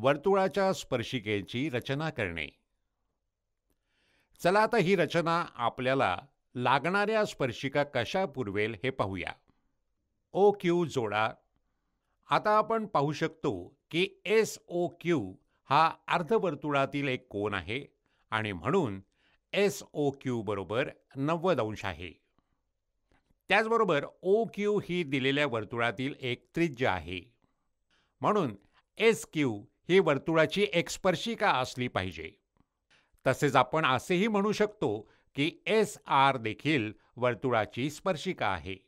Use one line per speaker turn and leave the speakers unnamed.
वर्तुळाच्या स्पर्शिकेची रचना करणे चला आता ही रचना आपल्याला लागणाऱ्या स्पर्शिका कशा पुरवेल हे पाहूया ओ क्यू जोडा आता आपण पाहू शकतो की एस ओ क्यू हा अर्धवर्तुळातील एक कोन आहे आणि म्हणून एस ओ क्यू बरोबर नव्वद अंश आहे त्याचबरोबर ओ क्यू ही दिलेल्या वर्तुळातील एक त्रिज्य आहे म्हणून एस क्यू ही वर्तुळाची एक स्पर्शिका असली पाहिजे तसेच आपण असेही म्हणू शकतो की एस आर देखील वर्तुळाची स्पर्शिका आहे